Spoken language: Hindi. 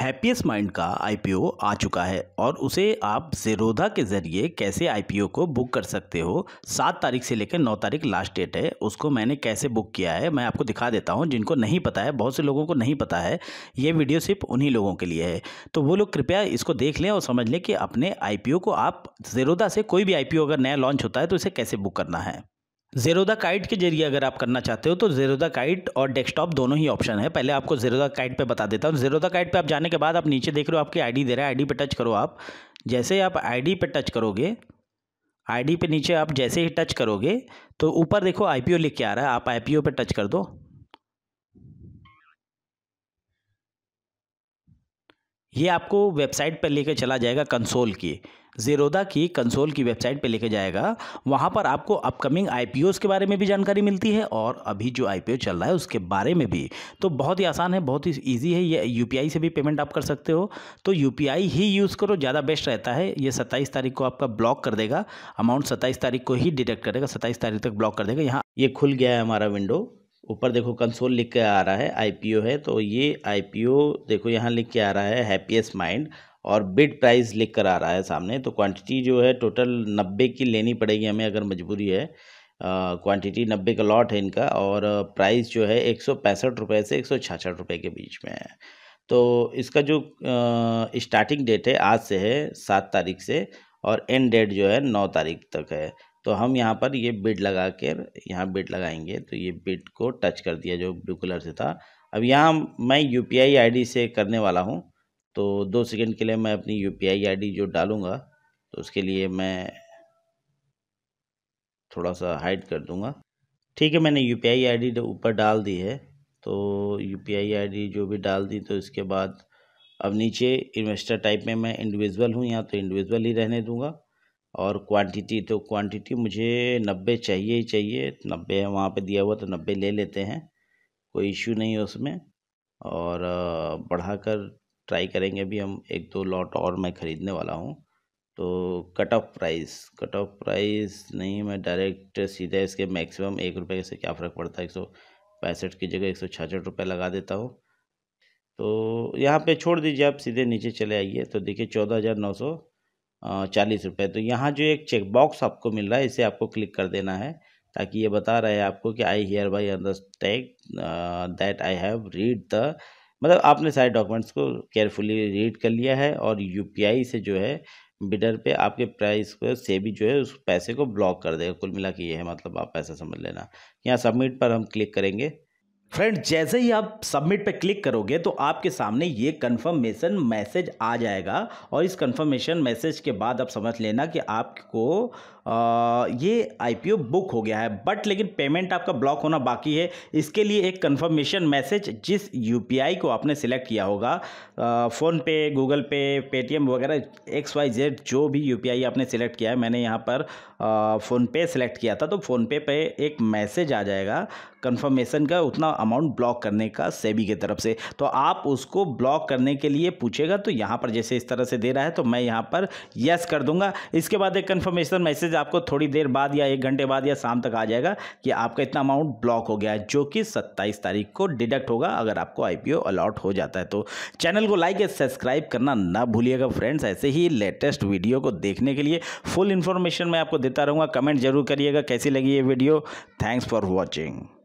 हैप्पीएस्ट माइंड का आईपीओ आ चुका है और उसे आप ज़ेरोधा के ज़रिए कैसे आईपीओ को बुक कर सकते हो सात तारीख से लेकर नौ तारीख लास्ट डेट है उसको मैंने कैसे बुक किया है मैं आपको दिखा देता हूँ जिनको नहीं पता है बहुत से लोगों को नहीं पता है ये वीडियो सिर्फ उन्हीं लोगों के लिए है तो वो लोग कृपया इसको देख लें और समझ लें कि अपने आई को आप ज़ेरोधा से कोई भी आई अगर नया लॉन्च होता है तो इसे कैसे बुक करना है जेरोदा काइट के जरिए अगर आप करना चाहते हो तो जेरोदा काइट और डेस्कटॉप दोनों ही ऑप्शन है पहले आपको जेरोदा काइट पे बता देता हूँ जेरोदा काइट पे आप जाने के बाद आप नीचे देख रहे हो आपकी आईडी दे रहा है आईडी पे टच करो आप जैसे आप आईडी पे टच करोगे आईडी पे नीचे आप जैसे ही टच करोगे तो ऊपर देखो आई लिख के आ रहा है आप आई पे टच कर दो ये आपको वेबसाइट पर लेकर चला जाएगा कंसोल की जेरोदा की कंसोल की वेबसाइट पर लेकर जाएगा वहाँ पर आपको अपकमिंग आई के बारे में भी जानकारी मिलती है और अभी जो आई चल रहा है उसके बारे में भी तो बहुत ही आसान है बहुत ही ईजी है ये यू से भी पेमेंट आप कर सकते हो तो यू ही यूज़ करो ज़्यादा बेस्ट रहता है ये सत्ताईस तारीख को आपका ब्लॉक कर देगा अमाउंट सत्ताईस तारीख को ही डिटेक्ट करेगा सत्ताईस तारीख तक ब्लॉक कर देगा यहाँ ये खुल गया है हमारा विंडो ऊपर देखो कंसोल लिख के आ रहा है आईपीओ है तो ये आईपीओ देखो यहाँ लिख के आ रहा है हैप्पीएस्ट माइंड और बिड प्राइस लिख कर आ रहा है सामने तो क्वांटिटी जो है टोटल नब्बे की लेनी पड़ेगी हमें अगर मजबूरी है क्वांटिटी नब्बे का लॉट है इनका और प्राइस जो है एक सौ पैंसठ रुपये से एक सौ छाछठ रुपये के बीच में है तो इसका जो स्टार्टिंग डेट है आज से है सात तारीख से और एंड डेट जो है नौ तारीख तक है तो हम यहाँ पर ये बिड लगा कर यहाँ बिड लगाएंगे तो ये बिड को टच कर दिया जो ब्लू कलर से था अब यहाँ मैं यू पी से करने वाला हूँ तो दो सेकेंड के लिए मैं अपनी यू पी जो डालूँगा तो उसके लिए मैं थोड़ा सा हाइड कर दूँगा ठीक है मैंने यू पी आई ऊपर डाल दी है तो यू पी आई जो भी डाल दी तो इसके बाद अब नीचे इन्वेस्टर टाइप में मैं इंडिविजुअल हूँ यहाँ तो इंडिविजुअल ही रहने दूंगा और क्वांटिटी तो क्वांटिटी मुझे नब्बे चाहिए ही चाहिए नब्बे है वहाँ पे दिया हुआ तो नब्बे ले लेते हैं कोई इशू नहीं है उसमें और बढ़ाकर ट्राई करेंगे अभी हम एक दो लॉट और मैं ख़रीदने वाला हूँ तो cut off price cut off price नहीं मैं डायरेक्ट सीधे इसके मैक्सिमम एक रुपये से क्या फ़र्क पड़ता है एक सौ पैंसठ की जगह एक सौ छाछठ रुपये लगा देता हूँ तो यहाँ पे छोड़ दीजिए आप सीधे नीचे चले आइए तो देखिए चौदह हज़ार नौ सौ चालीस रुपये तो यहाँ जो एक चेक बॉक्स आपको मिल रहा है इसे आपको क्लिक कर देना है ताकि ये बता रहा है आपको कि I hereby understand that I have read the मतलब आपने सारे डॉक्यूमेंट्स को केयरफुली रीड कर लिया है और यू से जो है बिडर पे आपके प्राइस को से भी जो है उस पैसे को ब्लॉक कर देगा कुल मिला के ये है मतलब आप ऐसा समझ लेना यहाँ सबमिट पर हम क्लिक करेंगे फ्रेंड जैसे ही आप सबमिट पे क्लिक करोगे तो आपके सामने ये कंफर्मेशन मैसेज आ जाएगा और इस कंफर्मेशन मैसेज के बाद आप समझ लेना कि आपको ये आईपीओ बुक हो गया है बट लेकिन पेमेंट आपका ब्लॉक होना बाकी है इसके लिए एक कंफर्मेशन मैसेज जिस यूपीआई को आपने सिलेक्ट किया होगा फ़ोनपे गूगल पे पेटीएम वगैरह एक्स वाई जेड जो भी यूपीआई आपने सिलेक्ट किया है मैंने यहाँ पर फ़ोनपे सेलेक्ट किया था तो फ़ोनपे पर एक मैसेज आ जाएगा कन्फर्मेशन का उतना अमाउंट ब्लॉक करने का सेबी की तरफ से तो आप उसको ब्लॉक करने के लिए पूछेगा तो यहाँ पर जैसे इस तरह से दे रहा है तो मैं यहाँ पर यस कर दूंगा इसके बाद एक कन्फर्मेशन मैसेज आपको थोड़ी देर बाद या एक घंटे बाद या शाम तक आ जाएगा कि आपका इतना अमाउंट ब्लॉक हो गया है जो कि सत्ताईस तारीख को डिडक्ट होगा अगर आपको आई अलॉट हो जाता है तो चैनल को लाइक या सब्सक्राइब करना ना भूलिएगा फ्रेंड्स ऐसे ही लेटेस्ट वीडियो को देखने के लिए फुल इन्फॉर्मेशन मैं आपको देता रहूँगा कमेंट जरूर करिएगा कैसी लगी ये वीडियो थैंक्स फॉर वॉचिंग